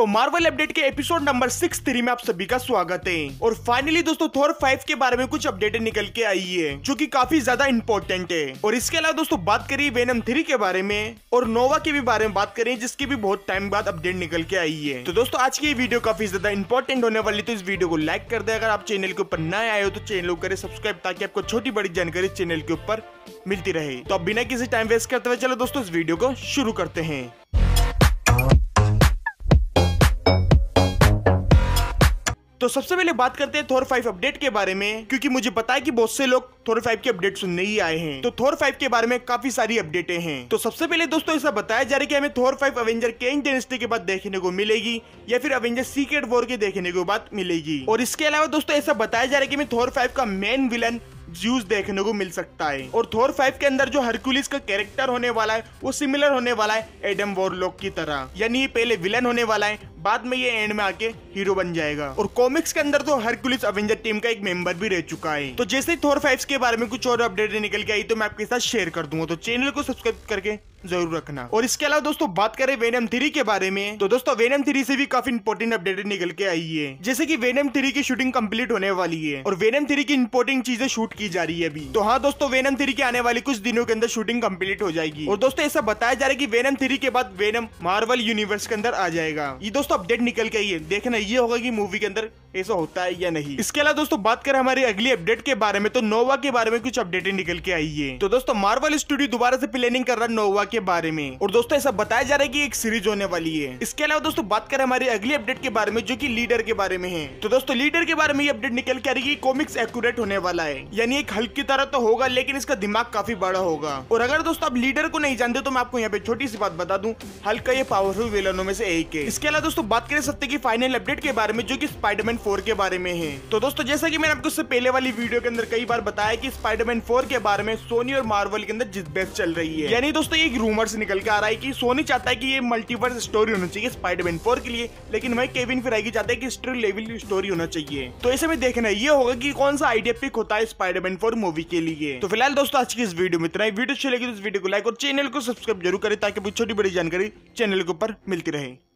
दोस्तों Marvel update के episode number six three में आप सभी का स्वागत है और फाइनली दोस्तों थोर फाइव के बारे में कुछ अपडेट निकल के आई है जो की काफी ज्यादा इंपॉर्टेंट है और इसके अलावा दोस्तों बात करिए वेनम थ्री के बारे में और नोवा के भी बारे में बात करें जिसकी भी बहुत टाइम बाद अपडेट निकल के आई है तो दोस्तों आज की वीडियो काफी ज्यादा इंपॉर्टेंट होने वाली तो इस वीडियो को लाइक कर दे अगर आप चैनल के ऊपर नए आए हो तो चैनल करें सब्सक्राइब ताकि आपको छोटी बड़ी जानकारी चैनल के ऊपर मिलती रहे तो अब बिना किसी टाइम वेस्ट करते हुए चलो दोस्तों इस वीडियो को शुरू करते हैं तो सबसे पहले बात करते हैं थोर फाइव अपडेट के बारे में क्योंकि मुझे पता है कि बहुत से लोग थोर फाइव के अपडेट सुनने ही आए हैं तो थोर फाइव के बारे में काफी सारी अपडेटें हैं तो सबसे पहले दोस्तों ऐसा बताया जा रहा है कि हमें Thor five Avenger Kang Dynasty के बाद देखने को मिलेगी या फिर अवेंजर सीक्रेट वॉर के देखने के बाद मिलेगी और इसके अलावा दोस्तों ऐसा बताया जा रहा है कि हमें थोर फाइव का मेन विलन ज्यूस देखने को मिल सकता है और थोर फाइव के अंदर जो हरक्यूलिस का कैरेक्टर होने वाला है वो सिमिलर होने वाला है एडम वॉरलॉक की तरह यानी पहले विलन होने वाला है बाद में ये एंड में आके हीरो बन जाएगा और कॉमिक्स के अंदर तो हरकुलिस अवेंजर टीम का एक मेंबर भी रह चुका है तो जैसे थोर फाइव के बारे में कुछ और अपडेट निकल के आई तो मैं आपके साथ शेयर कर दूंगा तो चैनल को सब्सक्राइब करके जरूर रखना और इसके अलावा दोस्तों बात करें वेनम थ्री के बारे में तो दोस्तों वेनम थ्री से भी काफी इंपोर्टेंट अपडेट निकल के आई है जैसे की वेनम थ्री की शूटिंग कम्प्लीट होने वाली है और वेनम थ्री की इंपोर्टेंट चीजें शूट की जा रही है अभी तो हाँ दोस्तों वेनम थ्री के आने वाले कुछ दिनों के अंदर शूटिंग कम्प्लीट हो जाएगी और दोस्तों ऐसा बताया जा रहा है की वेनम थ्री के बाद वेनम मार्वल यूनिवर्स के अंदर आ जाएगा ये दोस्तों अपडेट निकल के आई है देखना ये होगा की मूवी के अंदर ऐसा तो होता है या नहीं इसके अलावा दोस्तों बात करें हमारी अगली अपडेट के बारे में तो नोवा के बारे में कुछ अपडेटें निकल के आई है तो दोस्तों मार्वल स्टूडियो दोबारा से प्लानिंग कर रहा है नोवा के बारे में और दोस्तों ऐसा बताया जा रहा है की एक सीरीज होने वाली है इसके अलावा दोस्तों बात करें हमारी अगली अपडेट के बारे में जो की लीडर के बारे में है तो दोस्तों लीडर के बारे में ये अपडेट निकल के आ रही है कॉमिक्स एक्यूरेट होने वाला है यानी एक हल्की तरह तो होगा लेकिन इसका दिमाग काफी बड़ा होगा और अगर दोस्तों आप लीडर को नहीं जानते तो मैं आपको यहाँ पे छोटी सी बात बता दू हल्का ये पावरफुल विलनों में से एक है इसके अलावा दोस्तों बात करें सत्य की फाइनल अपडेट के बारे में जो की स्पाइडरमैन फोर के बारे में है तो दोस्तों जैसा की मैंने आपको उससे पहले वाली वीडियो के अंदर कई बार बताया की स्पाइडरमैन फोर के बारे में सोनी और मार्वल के अंदर जिद चल रही है यानी दोस्तों एक रूमर से निकल के आ रहा है की सोनी चाहता है की ये मल्टीवर्स स्टोरी होना चाहिए स्पाइडरमैन फोर के लिए लेकिन वही केविन फिरागी चाहता है की स्टोरी लेवल स्टोरी होना चाहिए तो ऐसे में देखना ये होगा की कौन सा आइडिया पिक होता है स्पाइडरमैन फोर मूवी के लिए तो फिलहाल दोस्तों आज की इस वीडियो में इतना ही वीडियो अच्छी लगी तो इस वीडियो को लाइक और चैनल को सब्सक्राइब जरूर करें ताकि छोटी बड़ी जानकारी चैनल के ऊपर मिलती रहे